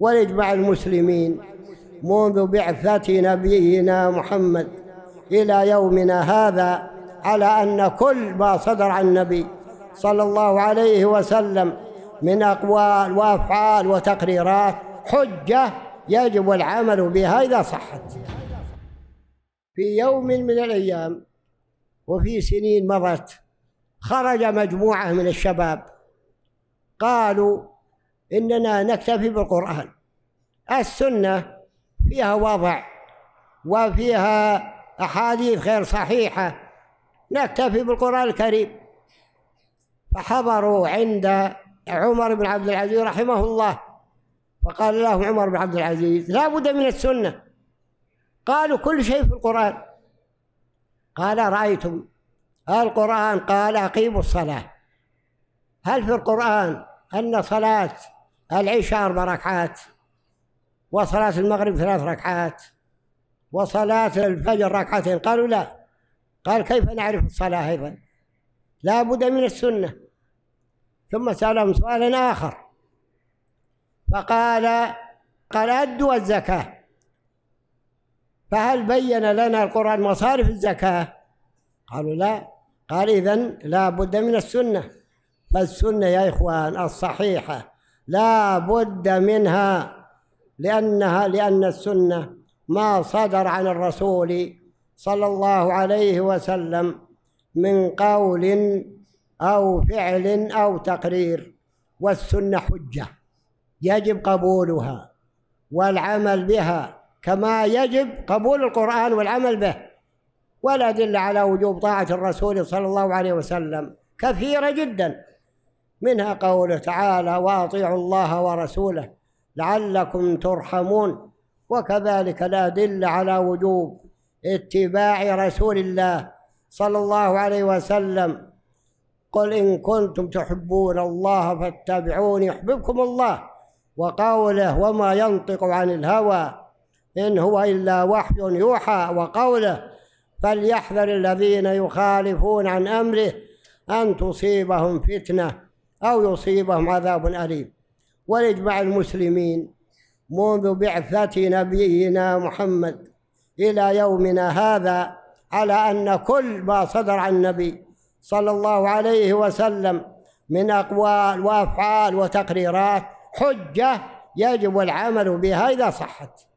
ولإجماع المسلمين منذ بعثة نبينا محمد إلى يومنا هذا على أن كل ما صدر عن النبي صلى الله عليه وسلم من أقوال وأفعال وتقريرات حجة يجب العمل بها إذا صحت في يوم من الأيام وفي سنين مضت خرج مجموعة من الشباب قالوا إننا نكتفي بالقرآن السنة فيها وضع وفيها أحاديث غير صحيحة نكتفي بالقرآن الكريم فحضروا عند عمر بن عبد العزيز رحمه الله فقال له عمر بن عبد العزيز لا بد من السنة قالوا كل شيء في القرآن قال رأيتم القرآن قال أقيموا الصلاة هل في القرآن أن صلاة العشاء أربع ركعات وصلاة المغرب ثلاث ركعات وصلاة الفجر ركعتين قالوا لا قال كيف نعرف الصلاة أيضا لا بد من السنة ثم سألهم سؤالا آخر فقال قال أدوا الزكاة فهل بين لنا القرآن مصارف الزكاة قالوا لا قال إذن لا بد من السنة فالسنة يا إخوان الصحيحة لا بد منها لأنها لأن السنة ما صدر عن الرسول صلى الله عليه وسلم من قول أو فعل أو تقرير والسنة حجة يجب قبولها والعمل بها كما يجب قبول القرآن والعمل به والأدلة على وجوب طاعة الرسول صلى الله عليه وسلم كثيرة جداً منها قوله تعالى واطيعوا الله ورسوله لعلكم ترحمون وكذلك الادله على وجوب اتباع رسول الله صلى الله عليه وسلم قل ان كنتم تحبون الله فاتبعوني يحببكم الله وقوله وما ينطق عن الهوى ان هو الا وحي يوحى وقوله فليحذر الذين يخالفون عن امره ان تصيبهم فتنه أو يصيبهم عذاب أليم ونجمع المسلمين منذ بعثة نبينا محمد إلى يومنا هذا على أن كل ما صدر عن النبي صلى الله عليه وسلم من أقوال وأفعال وتقريرات حجة يجب العمل بها إذا صحت